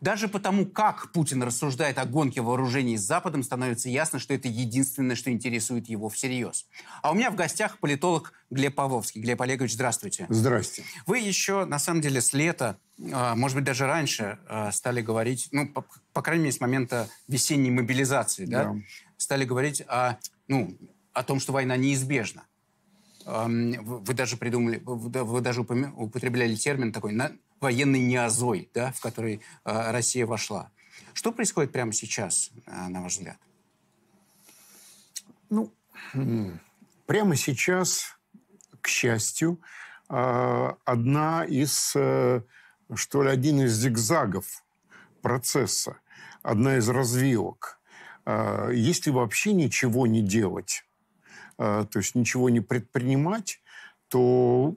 Даже потому, как Путин рассуждает о гонке вооружений с Западом, становится ясно, что это единственное, что интересует его всерьез. А у меня в гостях политолог Глеб Павловский. Глеб Олегович, здравствуйте. Здравствуйте. Вы еще, на самом деле, с лета, а, может быть, даже раньше а, стали говорить, ну, по, по крайней мере, с момента весенней мобилизации, да, да. стали говорить о, ну, о том, что война неизбежна. Вы даже придумали, вы даже употребляли термин такой военный неозой, да, в который э, Россия вошла. Что происходит прямо сейчас, э, на ваш взгляд? Ну, прямо сейчас, к счастью, э, одна из, э, что ли, один из зигзагов процесса, одна из развилок. Э, если вообще ничего не делать, то есть ничего не предпринимать, то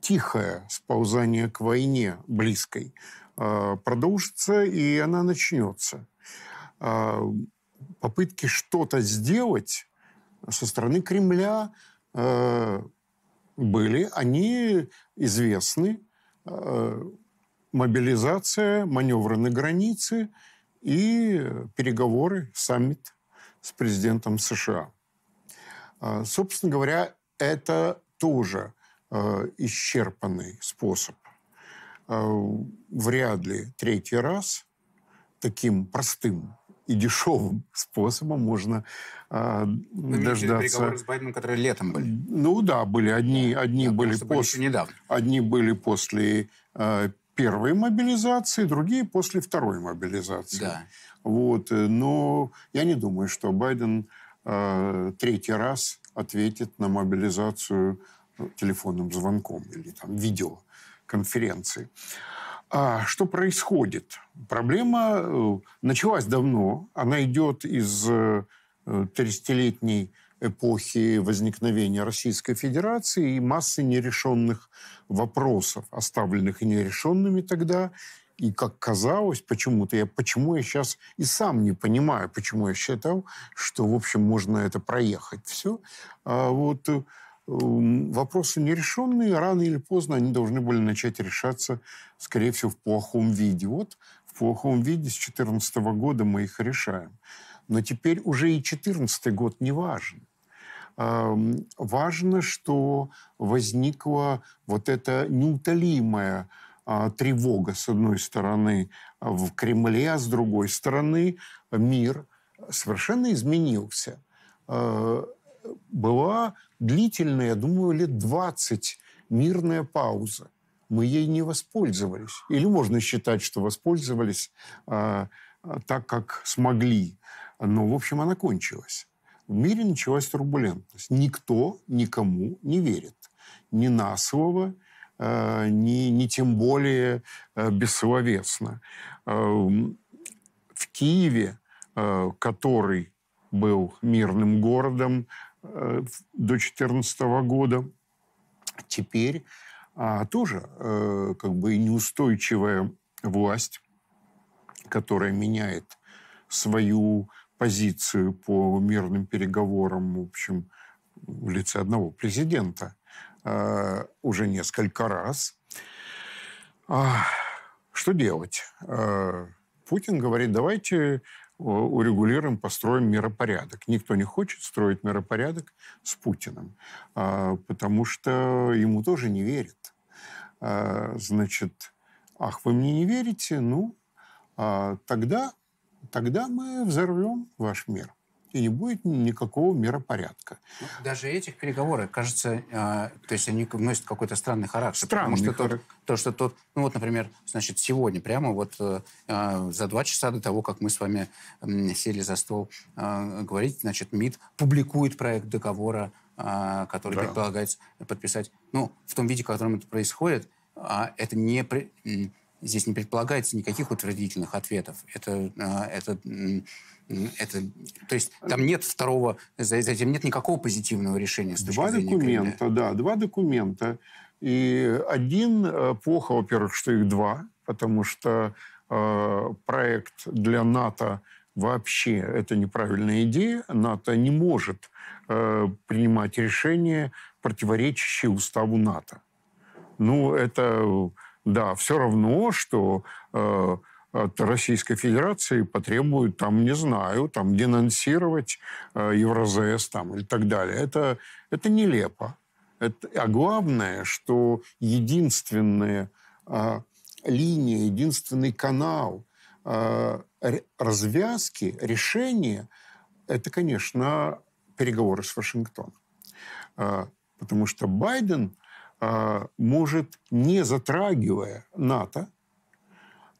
тихое сползание к войне близкой а, продолжится, и она начнется. А, попытки что-то сделать со стороны Кремля а, были, они известны. Мобилизация, маневры на границе и переговоры, саммит с президентом США. Собственно говоря, это тоже Э, исчерпанный способ. Э, вряд ли третий раз таким простым и дешевым способом можно э, а, ну, Вы дождаться. переговоры с Байденом, которые летом были. Ну да, были. Одни, одни да, были после. недавно. Одни были после э, первой мобилизации, другие после второй мобилизации. Да. Вот, э, но я не думаю, что Байден э, третий раз ответит на мобилизацию телефонным звонком или там, видеоконференцией. А что происходит? Проблема э, началась давно. Она идет из 30-летней э, эпохи возникновения Российской Федерации и массы нерешенных вопросов, оставленных нерешенными тогда. И как казалось, почему-то я, почему я сейчас и сам не понимаю, почему я считал, что, в общем, можно это проехать все. А вот э, Эм, вопросы нерешенные, рано или поздно они должны были начать решаться, скорее всего, в плохом виде. Вот в плохом виде с 2014 года мы их решаем. Но теперь уже и 2014 год не важен. Эм, важно, что возникла вот эта неутолимая а, тревога, с одной стороны, а, в Кремле, а с другой стороны, мир совершенно изменился э, была длительная, я думаю, лет 20 мирная пауза. Мы ей не воспользовались. Или можно считать, что воспользовались э, так, как смогли. Но, в общем, она кончилась. В мире началась турбулентность. Никто никому не верит. Ни на слово, э, ни, ни тем более э, бессловесно. Э, в Киеве, э, который был мирным городом, Э, до 2014 года. Теперь а, тоже э, как бы неустойчивая власть, которая меняет свою позицию по мирным переговорам, в общем, в лице одного президента э, уже несколько раз. А, что делать? Э, Путин говорит, давайте Э, урегулируем, построим миропорядок. Никто не хочет строить миропорядок с Путиным, а, потому что ему тоже не верят. А, значит, ах, вы мне не верите? Ну, а тогда, тогда мы взорвем ваш мир и не будет никакого миропорядка. Ну, даже этих переговоров, кажется, э, то есть они носят какой-то странный характер. Странный потому что характер. Тот, то, что тот, ну вот, например, значит, сегодня прямо вот э, а, за два часа до того, как мы с вами э, сели за стол э, говорить, значит, МИД публикует проект договора, э, который да. предполагается подписать. Ну, в том виде, в котором это происходит, э, это не... При Здесь не предполагается никаких утвердительных ответов. Это, а, это, это, то есть там нет второго, за этим нет никакого позитивного решения. С два документа, Кремля. да, два документа. И один, э, плохо, во-первых, что их два, потому что э, проект для НАТО вообще это неправильная идея. НАТО не может э, принимать решения, противоречащие уставу НАТО. Ну, это да, все равно, что э, от Российской Федерации потребуют, там, не знаю, там, денонсировать э, Евразес там, и так далее. Это, это нелепо. Это, а главное, что единственная э, линия, единственный канал э, развязки, решения – это, конечно, переговоры с Вашингтоном. Э, потому что Байден – а, может, не затрагивая НАТО,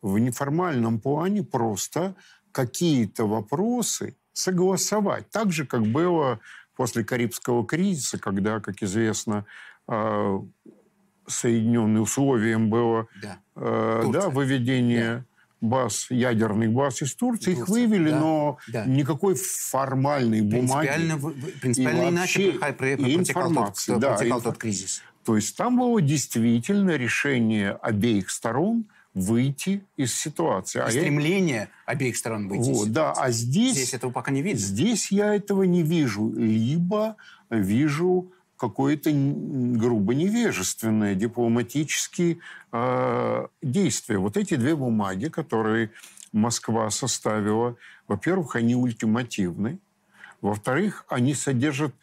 в неформальном плане просто какие-то вопросы согласовать. Так же, как было после Карибского кризиса, когда, как известно, а, соединенным условием было да. А, да, выведение да. баз, ядерных баз из Турции. Турция. Их вывели, да. но да. никакой формальной бумаги. Принципиально, принципиально и иначе протекал, тот, да, протекал инф... тот кризис. То есть там было действительно решение обеих сторон выйти из ситуации. А И а стремление я... обеих сторон выйти вот, из Да, а здесь... Здесь этого пока не видно. Здесь я этого не вижу. Либо вижу какое-то грубо невежественное дипломатические э, действия. Вот эти две бумаги, которые Москва составила, во-первых, они ультимативны, во-вторых, они содержат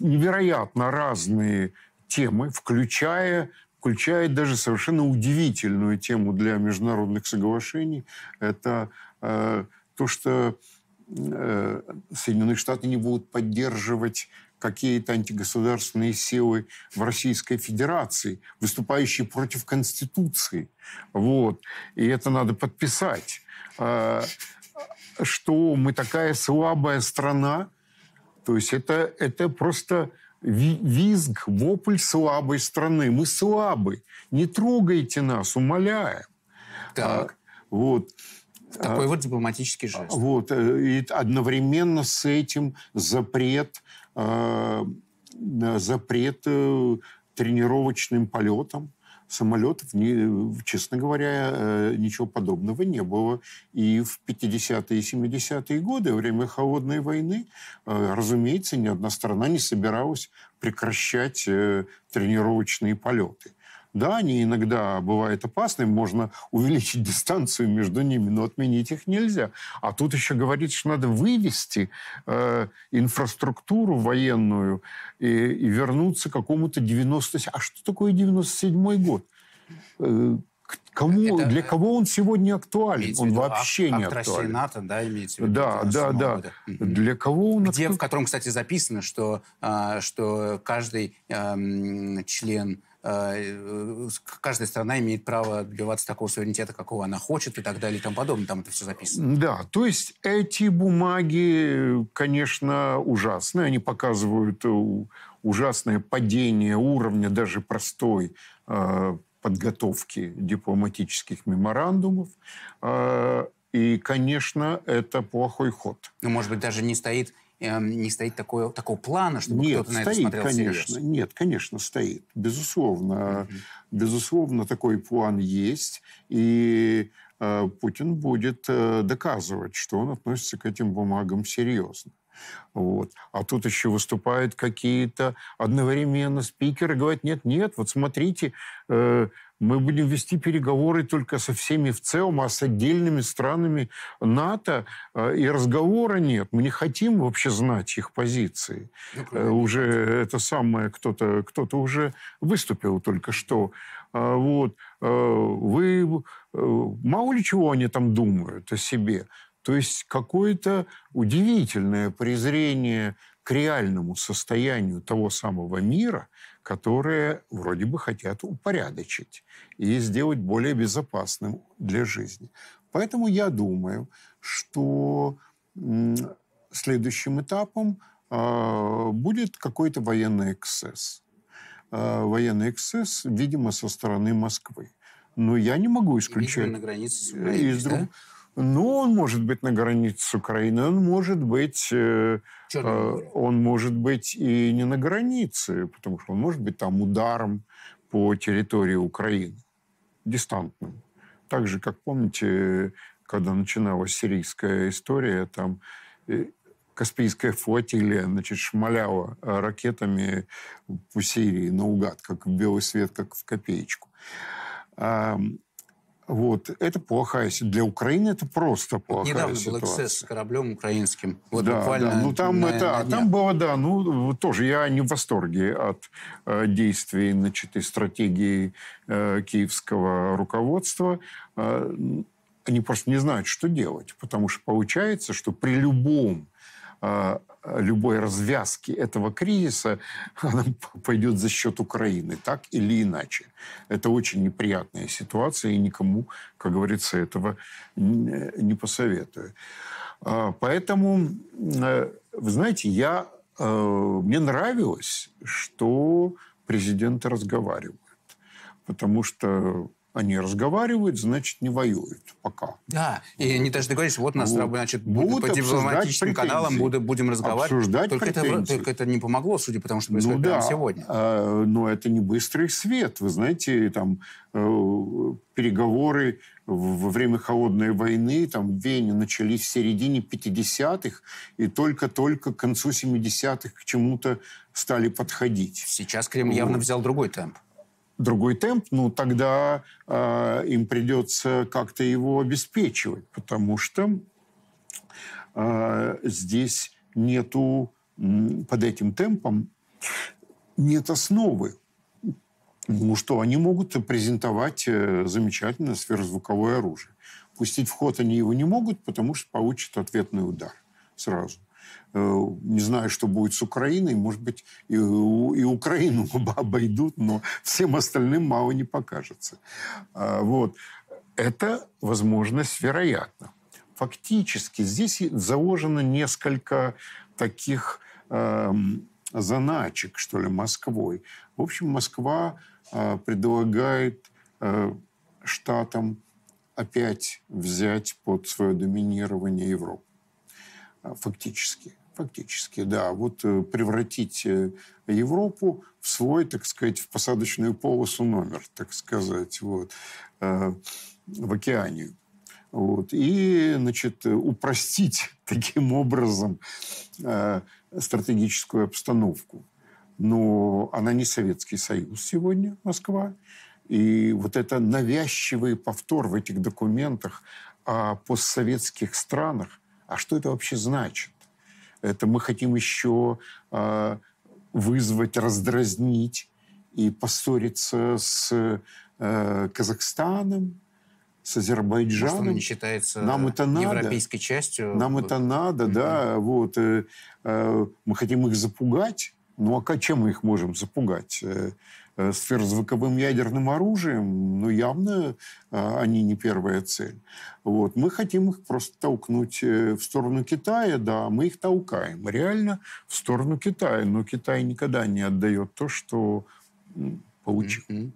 невероятно разные темы, включая включая даже совершенно удивительную тему для международных соглашений. Это э, то, что э, Соединенные Штаты не будут поддерживать какие-то антигосударственные силы в Российской Федерации, выступающие против Конституции. Вот. И это надо подписать. Э, что мы такая слабая страна. То есть это, это просто визг, вопль слабой страны. Мы слабы. Не трогайте нас, умоляем. А, так. А, вот. Такой а, вот дипломатический жест. А, вот. Э, и одновременно с этим запрет, э, запрет э, тренировочным полетом самолетов, не, честно говоря, э, ничего подобного не было. И в 50-е и 70-е годы, во время Холодной войны, э, разумеется, ни одна страна не собиралась прекращать э, тренировочные полеты. Да, они иногда бывают опасны, можно увеличить дистанцию между ними, но отменить их нельзя. А тут еще говорится, что надо вывести э, инфраструктуру военную и, и вернуться к какому-то 90... А что такое 97-й год? Э, кому, Это... Для кого он сегодня актуален? он виду, вообще акт, не актуален. актуален. НАТО, да, имеется в виду? Да, да, да. Года. Для кого он актуален? в котором, кстати, записано, что, а, что каждый эм, член а, э, каждая страна имеет право добиваться такого суверенитета, какого она хочет и так далее и тому подобное. Там это все записано. Да, то есть эти бумаги, конечно, ужасные. Они показывают э, ужасное падение уровня даже простой а, подготовки дипломатических меморандумов. А, и, конечно, это плохой ход. Ну, может быть, даже не стоит Эм, не стоит такое, такого плана, чтобы Нет, кто-то на стоит, это смотрел конечно. Серьез. Нет, конечно, стоит. Безусловно. Mm-hmm. Безусловно, такой план есть. И э, Путин будет э, доказывать, что он относится к этим бумагам серьезно. Вот. А тут еще выступают какие-то одновременно спикеры, говорят, нет, нет, вот смотрите, э, мы будем вести переговоры только со всеми в целом, а с отдельными странами НАТО э, и разговора нет. Мы не хотим вообще знать их позиции. Ну, э, уже это самое кто-то кто-то уже выступил только что. А, вот э, вы мало ли чего они там думают о себе. То есть какое-то удивительное презрение к реальному состоянию того самого мира, которые вроде бы хотят упорядочить и сделать более безопасным для жизни. Поэтому я думаю, что следующим этапом а, будет какой-то военный эксцесс. А, военный эксцесс, видимо, со стороны Москвы. Но я не могу исключать... и на границе с Украиной, из друг... да? Но ну, он может быть на границе с Украиной, он может быть, э, э он может быть и не на границе, потому что он может быть там ударом по территории Украины, дистантным. Так же, как помните, когда начиналась сирийская история, там э, Каспийская флотилия, значит, шмаляла э, ракетами по Сирии наугад, как в белый свет, как в копеечку. Вот. Это плохая ситуация. Для Украины это просто плохая Недавно ситуация. Недавно был эксцесс с кораблем украинским. Вот да, буквально да. Ну, там, на, это, на там было, да, ну, тоже я не в восторге от э, действий, значит, стратегии э, киевского руководства. Э, они просто не знают, что делать, потому что получается, что при любом э, любой развязки этого кризиса, она пойдет за счет Украины, так или иначе. Это очень неприятная ситуация, и никому, как говорится, этого не посоветую. А, поэтому, э, вы знаете, я, э, мне нравилось, что президенты разговаривают, потому что они разговаривают, значит, не воюют пока. Да, и они даже договорились, вот нас, вот. значит, будут, по дипломатическим каналам будут, будем разговаривать. Обсуждать только это, только это не помогло, судя по тому, что происходит ну, да. сегодня. А, но это не быстрый свет. Вы знаете, там э, переговоры во время холодной войны там в Вене начались в середине 50-х и только-только к концу 70-х к чему-то стали подходить. Сейчас Кремль вот. явно взял другой темп другой темп, ну тогда э, им придется как-то его обеспечивать, потому что э, здесь нету под этим темпом нет основы. Ну что, они могут презентовать э, замечательное сверхзвуковое оружие. Пустить в ход они его не могут, потому что получат ответный удар сразу. Э, не знаю, что будет с Украиной, может быть, и, и Украину обойдут, но всем остальным мало не покажется. А, вот. Это возможность вероятна. Фактически здесь заложено несколько таких э, заначек, что ли, Москвой. В общем, Москва э, предлагает э, штатам опять взять под свое доминирование Европу фактически. Фактически, да. Вот э, превратить э, Европу в свой, так сказать, в посадочную полосу номер, так сказать, вот, э, в океане. Вот. И, значит, упростить таким образом стратегическую обстановку. Но она не Советский Союз сегодня, Москва. И вот это навязчивый повтор в этих документах о постсоветских странах, а что это вообще значит? Это мы хотим еще а, вызвать, раздразнить и поссориться с э, Казахстаном, с Азербайджаном. Может, оно не считается Нам это надо. европейской частью. Нам это надо, да. Вот, э, э, мы хотим их запугать. Ну а чем мы их можем запугать? с э, сверхзвуковым ядерным оружием, но ну, явно а, они не первая цель. Вот. Мы хотим их просто толкнуть э, в сторону Китая, да, мы их толкаем, реально в сторону Китая, но Китай никогда не отдает то, что получил. Mm-hmm.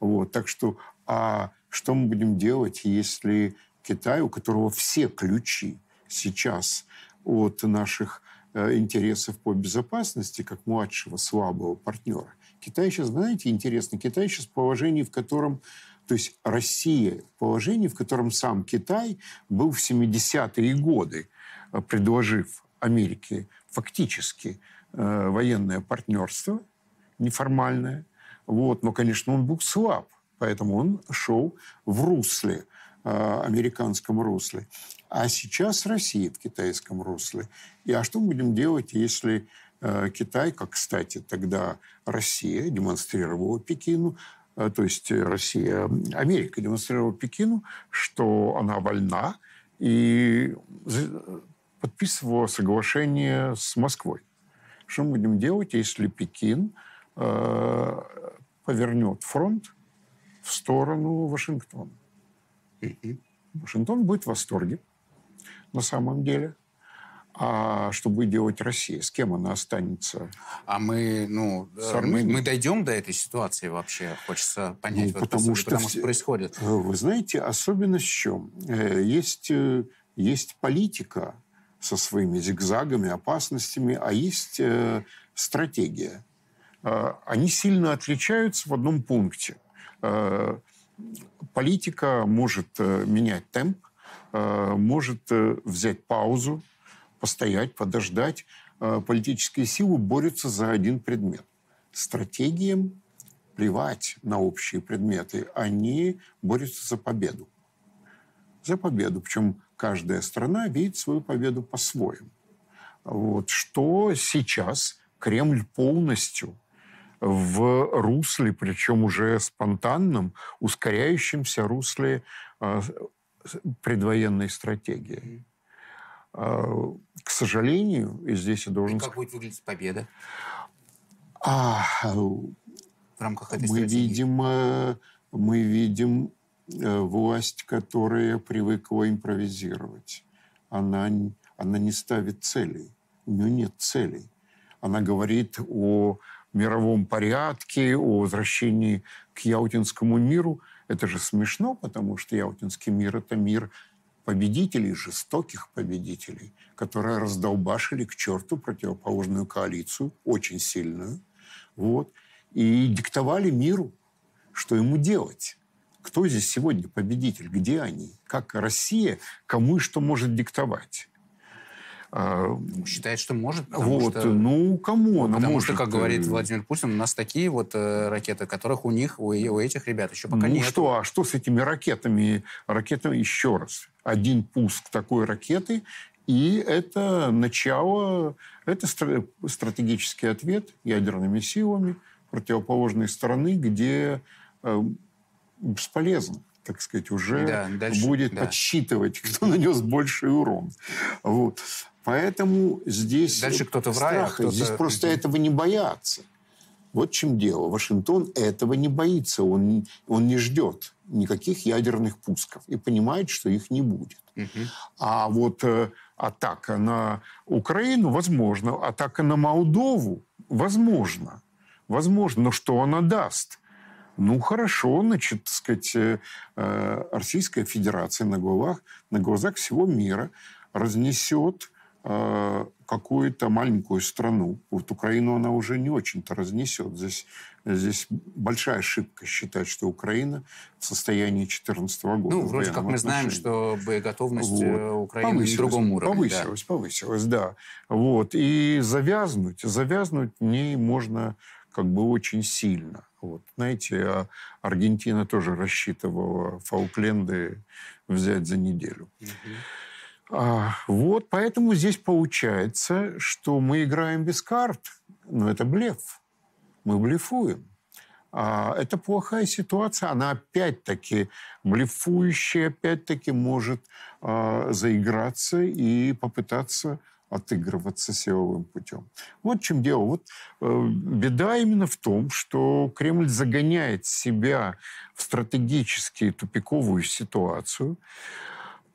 Вот. Так что, а что мы будем делать, если Китай, у которого все ключи сейчас от наших э, интересов по безопасности, как младшего слабого партнера, Китай сейчас, знаете, интересно, Китай сейчас в положении, в котором то есть Россия в положении, в котором сам Китай был в 70-е годы, э, предложив Америке фактически э, военное партнерство неформальное. Вот. Но, конечно, он был слаб, поэтому он шел в русле, э, американском русле. А сейчас Россия в китайском русле. И а что мы будем делать, если Э, Китай, как, кстати, тогда Россия демонстрировала Пекину, э, то есть э, Россия, Америка демонстрировала Пекину, что она вольна и подписывала соглашение с Москвой. Что мы будем делать, если Пекин э, повернет фронт в сторону Вашингтона? Вашингтон будет в восторге, на самом деле. А что будет делать Россия? С кем она останется? А мы, ну, э, мы, мы дойдем до этой ситуации вообще? Хочется понять, ну, вот потому, что, потому что происходит. Э, вы знаете, особенность в чем? Э, есть, есть политика со своими зигзагами, опасностями, а есть стратегия. Они сильно отличаются в одном пункте. Политика может менять темп, может взять паузу, постоять, подождать. Э, политические силы борются за один предмет. Стратегиям плевать на общие предметы. Они борются за победу. За победу. Причем каждая страна видит свою победу по-своему. Вот, что сейчас Кремль полностью в русле, причем уже спонтанном, ускоряющемся русле э, предвоенной стратегии. А, к сожалению, и здесь я должен... И как будет выглядеть победа? А, в рамках этой мы стратегии? Видим, э, мы видим э, власть, которая привыкла импровизировать. Она, она не ставит целей. У нее нет целей. Она говорит о мировом порядке, о возвращении к Яутинскому миру. Это же смешно, потому что Яутинский мир – это мир победителей, жестоких победителей, которые раздолбашили к черту противоположную коалицию, очень сильную, вот, и диктовали миру, что ему делать. Кто здесь сегодня победитель? Где они? Как Россия? Кому и что может диктовать? А, ну, считает, что может? Вот, что... ну, кому она Потому может? что, как говорит э, Владимир Путин, у нас такие вот э, ракеты, которых у них, у, у этих ребят еще пока ну, нет. Ну что, а что с этими ракетами? Ракетами, еще раз, один пуск такой ракеты, и это начало, это стратегический ответ ядерными силами противоположной стороны, где э, бесполезно так сказать, уже да, дальше, будет да. подсчитывать, кто нанес больший урон. Вот. Поэтому здесь Дальше кто-то в рай, а кто здесь просто этого не боятся. Вот в чем дело. Вашингтон этого не боится. Он, он не ждет никаких ядерных пусков и понимает, что их не будет. Угу. А вот э, атака на Украину возможно, атака на Молдову возможно. Возможно, но что она даст? Ну, хорошо, значит, так сказать, э, э Российская Федерация на, головах, на глазах всего мира разнесет Э, какую-то маленькую страну. Вот Украину она уже не очень-то разнесет. Здесь, здесь большая ошибка считать, что Украина в состоянии 2014 года. Ну, вроде как мы знаем, что боеготовность э, вот. Украины повысилась, на другом уровне. Повысилась, да. повысилась, да. Вот. И завязнуть, завязнуть в ней можно как бы очень сильно. Вот. Знаете, а Аргентина тоже рассчитывала Фаукленды взять за неделю. Угу. А, вот, поэтому здесь получается, что мы играем без карт, но это блеф. Мы блефуем. А, это плохая ситуация. Она опять-таки, блефующая опять-таки может а, заиграться и попытаться отыгрываться силовым путем. Вот в чем дело. Вот э, беда именно в том, что Кремль загоняет себя в стратегически тупиковую ситуацию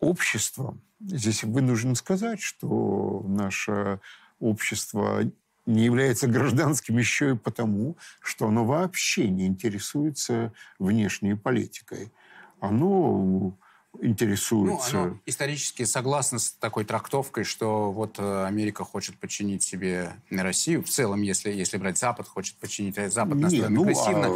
обществом, Здесь вынужден сказать, что наше общество не является гражданским еще и потому, что оно вообще не интересуется внешней политикой. Оно интересуется. Ну, оно исторически согласно с такой трактовкой, что вот э, Америка хочет подчинить себе Россию. В целом, если, если брать Запад, хочет подчинить Запад Не, настроен ну, агрессивно.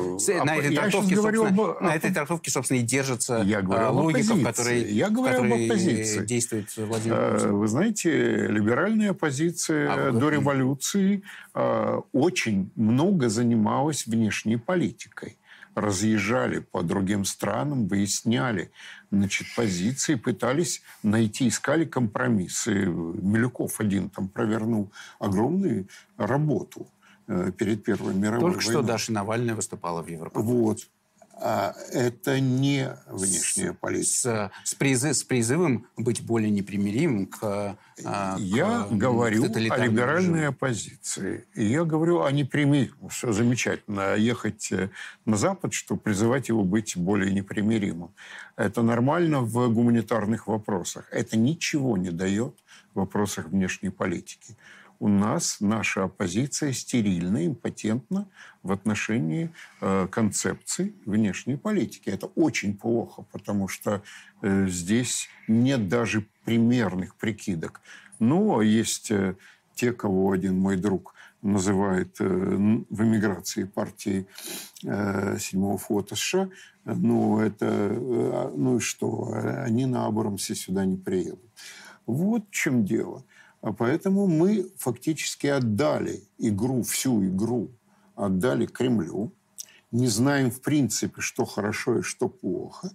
А, на, а этой трактовке, говорю об... на этой трактовке, собственно, и держится я э, говорю логика, в которой, я говорю в которой действует Владимир э, Путин. Вы знаете, либеральная оппозиция а, до революции очень много занималась внешней политикой разъезжали по другим странам, выясняли значит, позиции, пытались найти, искали компромиссы. Милюков один там провернул огромную работу э, перед Первой мировой Только войной. что Даша Навальная выступала в Европе. Вот. А, это не внешняя политика. С, с, призы, с призывом быть более непримиримым к... А, я к, говорю к о либеральной режиму. оппозиции. И я говорю о непримиримом. Все замечательно. А ехать э, на Запад, что призывать его быть более непримиримым. Это нормально в гуманитарных вопросах. Это ничего не дает в вопросах внешней политики у нас наша оппозиция стерильна, импотентна в отношении э, концепций внешней политики. Это очень плохо, потому что э, здесь нет даже примерных прикидок. Но есть э, те, кого один мой друг называет э, в эмиграции партии седьмого флота США, ну это, а, ну и что, они на Абрамсе сюда не приедут. Вот в чем дело – а поэтому мы фактически отдали игру, всю игру отдали Кремлю. Не знаем в принципе, что хорошо и что плохо.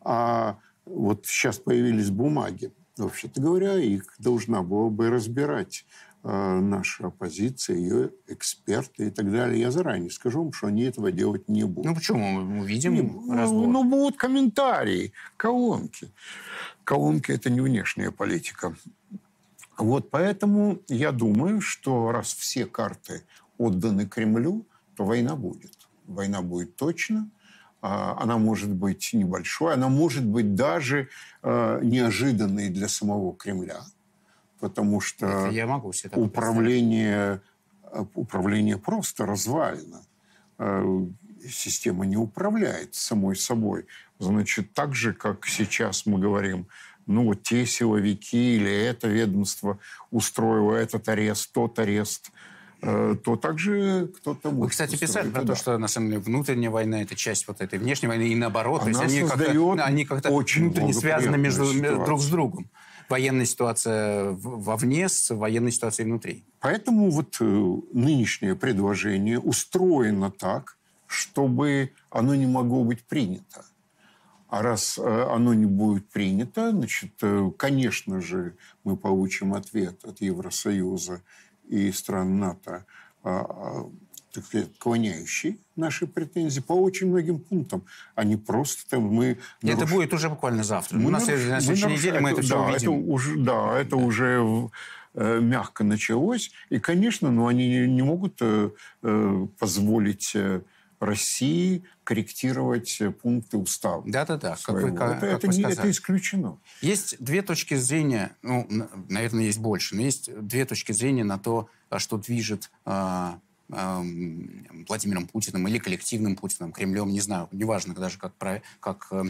А вот сейчас появились бумаги, вообще-то говоря, их должна была бы разбирать э, наша оппозиция, ее эксперты и так далее. Я заранее скажу вам, что они этого делать не будут. Ну почему? Мы увидим не, разбор. Ну, ну будут комментарии, колонки. Колонки – это не внешняя политика. Вот поэтому я думаю, что раз все карты отданы Кремлю, то война будет. Война будет точно. А, она может быть небольшой, она может быть даже э, неожиданной для самого Кремля, потому что я могу управление, управление просто развалино. Э, система не управляет самой собой. Значит, так же, как сейчас мы говорим – ну, вот те силовики или это ведомство устроило этот арест, тот арест э, то также кто-то будет. Вы, кстати, писали про то, что на самом деле внутренняя война это часть вот этой внешней войны и наоборот, Она то есть они как-то, ну, они как-то очень внутренне связаны между э, ситуацию. друг с другом. Военная ситуация вовне с военной ситуацией внутри. Поэтому вот э, нынешнее предложение устроено так, чтобы оно не могло быть принято. А раз э, оно не будет принято, значит, э, конечно же, мы получим ответ от Евросоюза и стран НАТО, а, а, так сказать, отклоняющий наши претензии по очень многим пунктам, а не просто там мы... Наруш... Это будет уже буквально завтра. Мы У нас на следующей мы неделе это, мы это, это все да, увидим. Это уже, да, это да. уже э, мягко началось. И, конечно, но ну, они не, могут позволить... России корректировать э, пункты устава. Да-да-да. Как вы, это, как это, вы не, это исключено. Есть две точки зрения, ну, наверное, есть больше, но есть две точки зрения на то, а, что движет э, э, Владимиром Путиным или коллективным Путиным, Кремлем, не знаю, неважно даже, как, про, как, э,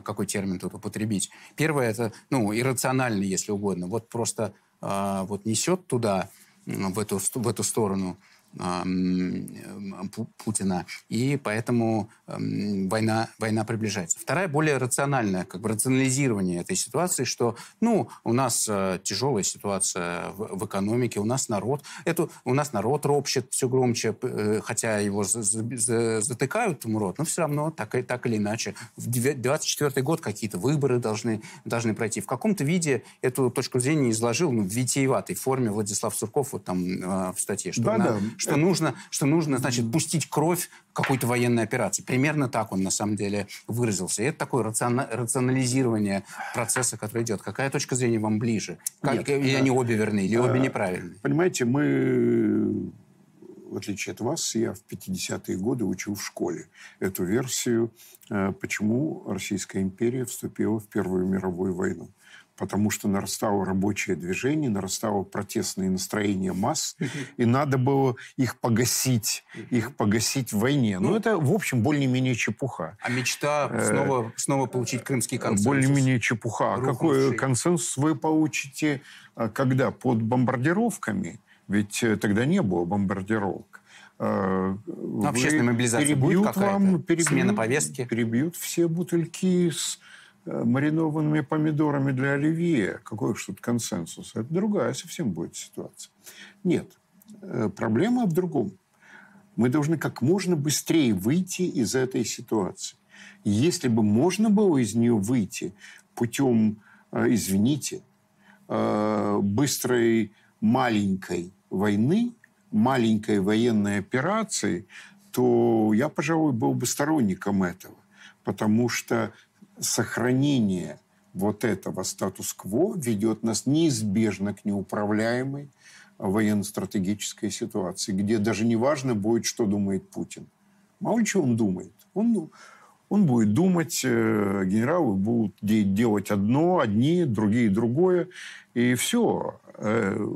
какой термин тут употребить. Первое, это, ну, иррационально, если угодно. Вот просто э, вот несет туда, в эту, в эту сторону – Путина. И поэтому война, война приближается. Вторая, более рациональная, как бы рационализирование этой ситуации, что, ну, у нас э, тяжелая ситуация в, в экономике, у нас народ, эту у нас народ ропщет все громче, э, хотя его за, за, затыкают ему рот, но все равно так, так или иначе. В 24 год какие-то выборы должны, должны пройти. В каком-то виде эту точку зрения изложил ну, в витиеватой форме Владислав Сурков вот там а, в статье, что да, на, да что нужно, что нужно, значит, пустить кровь какой-то военной операции. Примерно так он на самом деле выразился. И это такое рациона- рационализирование процесса, который идет. Какая точка зрения вам ближе? Как, Нет, или да. они обе верны, или а, обе э, неправильны? Понимаете, мы в отличие от вас, я в 50-е годы учил в школе эту версию, э, почему Российская империя вступила в Первую мировую войну потому что нарастало рабочее движение, нарастало протестное настроение масс, и надо было их погасить, их погасить в войне. Но ну, ну, это, в общем, более-менее чепуха. А мечта э, снова, снова получить крымский консенсус? Более-менее чепуха. А Рухнувший. Какой консенсус вы получите, а, когда? Под бомбардировками? Ведь э, тогда не было бомбардировок. Ну, общественная мобилизация будет какая-то? Вам, перебьют, Смена повестки? Перебьют все бутыльки с Э, маринованными помидорами для оливье, какой уж тут консенсус, это другая совсем будет ситуация. Нет, э, проблема в другом. Мы должны как можно быстрее выйти из этой ситуации. Если бы можно было из нее выйти путем, э, извините, быстрой маленькой войны, маленькой военной операции, то я, пожалуй, был бы сторонником этого. Потому что сохранение вот этого статус-кво ведет нас неизбежно к неуправляемой военно-стратегической ситуации, где даже не важно будет, что думает Путин. Мало чего он думает. Он, он будет думать, э, генералы будут делать одно, одни, другие другое. И все. Э,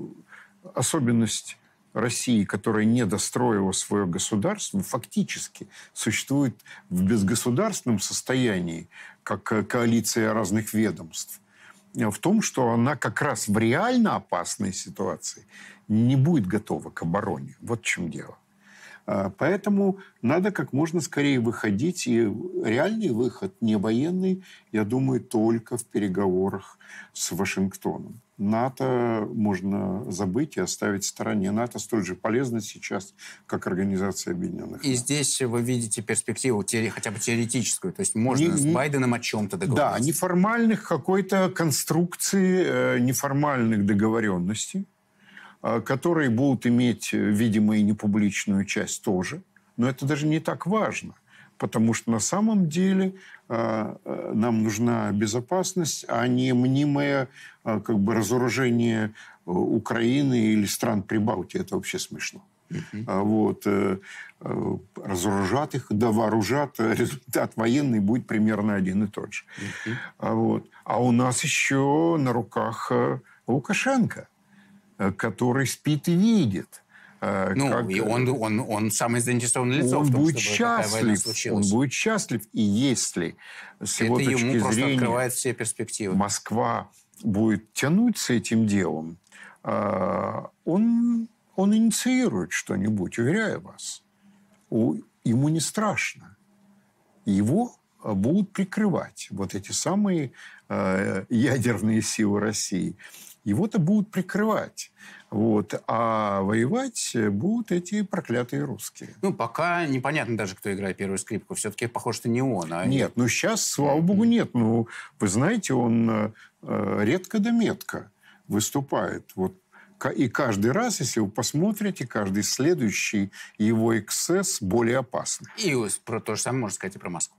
особенность России, которая не достроила свое государство, фактически существует в безгосударственном состоянии, как э, коалиция разных ведомств, э, в том, что она как раз в реально опасной ситуации не будет готова к обороне. Вот в чем дело. Э, поэтому надо как можно скорее выходить. И реальный выход, не военный, я думаю, только в переговорах с Вашингтоном. НАТО можно забыть и оставить в стороне. НАТО столь же полезно сейчас, как Организация Объединенных Наций. И здесь вы видите перспективу, хотя бы теоретическую. То есть можно не, с Байденом о чем-то договориться. Да, неформальных какой-то конструкции, э, неформальных договоренностей, э, которые будут иметь, видимо, и непубличную часть тоже. Но это даже не так важно потому что на самом деле э, э нам нужна безопасность, а не мнимая а, как бы разоружение э, Украины или стран Прибалтии. Это вообще смешно. Uh-huh. Вот, э, э, разоружат их, да вооружат, результат военный будет примерно один и тот же. Uh-huh. Вот. А у нас еще на руках Лукашенко, который спит и видит. Ну, как... и он, он, он самый заинтересованный лицо он в том, будет чтобы счастлив, Он будет счастлив, и если с Это его точки ему зрения, открывает все перспективы. Москва будет тянуть с этим делом, а, он, он инициирует что-нибудь, уверяю вас. Ему не страшно. Его а, будут прикрывать вот эти самые а, ядерные силы России. Его-то будут прикрывать. Вот. А воевать будут эти проклятые русские. Ну, пока непонятно даже, кто играет первую скрипку. Все-таки, похоже, что не он. А... Нет, ну сейчас, слава богу, нет. Ну, вы знаете, он Э, редко да метко выступает. Вот и каждый раз, если вы посмотрите, каждый следующий его эксцесс более опасный. И про то же самое можно сказать и про Москву.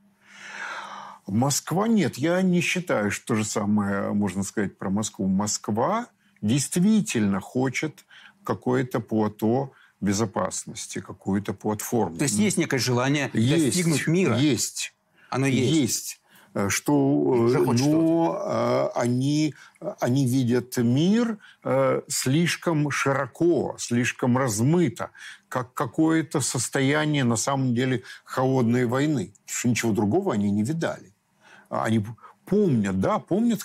Москва нет, я не считаю, что то же самое можно сказать про Москву. Москва действительно хочет какое-то плато безопасности, какую-то платформу. То есть есть некое желание есть, достигнуть мира? Есть. Оно есть. Есть. Э, что э, но э, они, они видят мир слишком широко, слишком размыто, как какое-то состояние на самом деле холодной войны. что ничего другого они не видали. Они помнят, да, помнят,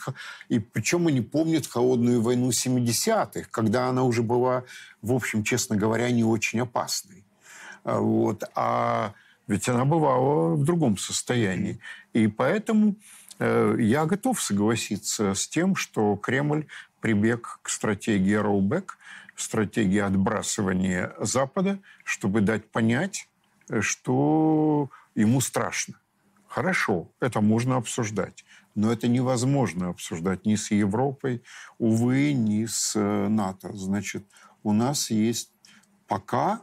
и причем они помнят холодную войну 70-х, когда она уже была, в общем, честно говоря, не очень опасной. Вот. А ведь она бывала в другом состоянии. И поэтому э, я готов согласиться с тем, что Кремль прибег к стратегии роубек, стратегии отбрасывания Запада, чтобы дать понять, э, что ему страшно. Хорошо, это можно обсуждать, но это невозможно обсуждать ни с Европой, увы, ни с э, НАТО. Значит, у нас есть пока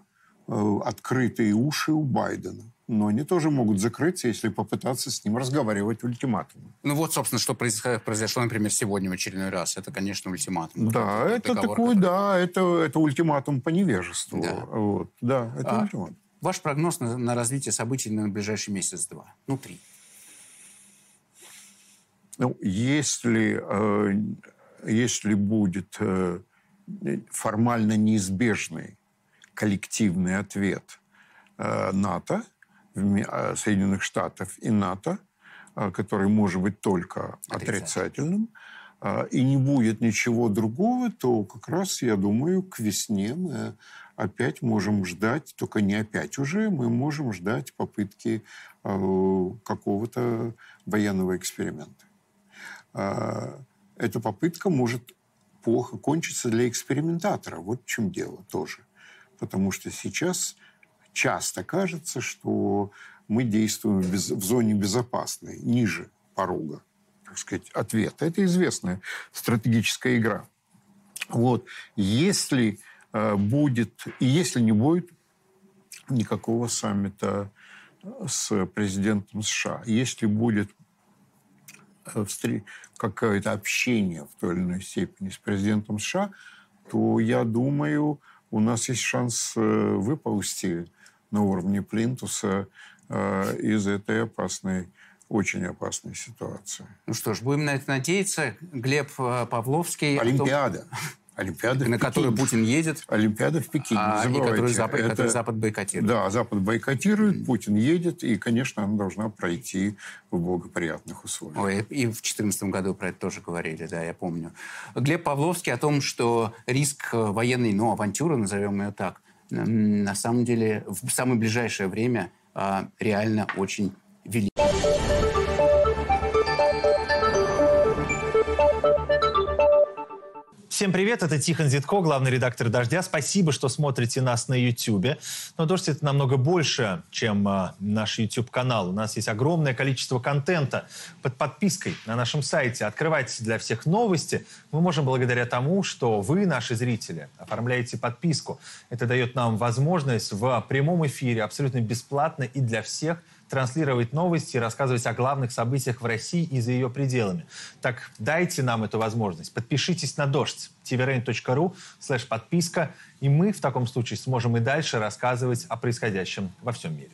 открытые уши у Байдена но они тоже могут закрыться, если попытаться с ним разговаривать ультиматум. Ну вот, собственно, что произошло, например, сегодня в очередной раз. Это, конечно, ультиматум. Да, вот это, это договор, такой, который... да, это, это ультиматум по невежеству. Да, вот, да это а, ультиматум. Ваш прогноз на, на развитие событий на ближайший месяц-два? Ну, три. Ну, если, э, если будет э, формально неизбежный коллективный ответ э, НАТО – Э, Соединенных Штатов и НАТО, э, который может быть только отрицательным, э, и не будет ничего другого, то как раз, я думаю, к весне мы опять можем ждать, только не опять уже, мы можем ждать попытки какого-то военного эксперимента. Эта попытка может плохо кончиться для экспериментатора. Вот в чем дело тоже. Потому что сейчас часто кажется, что мы действуем в, зоне безопасной, ниже порога, так сказать, ответа. Это известная стратегическая игра. Вот. Если э, будет, и если не будет никакого саммита э, с президентом США, если будет э, какое-то общение в той или иной степени с президентом США, то, я думаю, у нас есть шанс выползти на уровне плинтуса э, из этой опасной очень опасной ситуации. Ну что ж, будем на это надеяться. Глеб э, Павловский... Олимпиада. Олимпиада на которую Путин едет. Олимпиада в Пекине, а, не Которую Запад, это, которую Запад бойкотирует. Да, Запад бойкотирует, Путин едет, и, конечно, она должна пройти в благоприятных условиях. Ой, и в 2014 году про это тоже говорили, да, я помню. Глеб Павловский о том, что риск э, военной, ну, авантюры, назовем ее так, на самом деле в самое ближайшее время а, реально очень привет, это Тихон Зитко, главный редактор «Дождя». Спасибо, что смотрите нас на YouTube. Но «Дождь» — это намного больше, чем э, наш YouTube-канал. У нас есть огромное количество контента под подпиской на нашем сайте. Открывайте для всех новости. Мы можем благодаря тому, что вы, наши зрители, оформляете подписку. Это дает нам возможность в прямом эфире абсолютно бесплатно и для всех – транслировать новости, рассказывать о главных событиях в России и за ее пределами. Так дайте нам эту возможность. Подпишитесь на «Дождь» tvrain.ru слэш подписка, и мы в таком случае сможем и дальше рассказывать о происходящем во всем мире.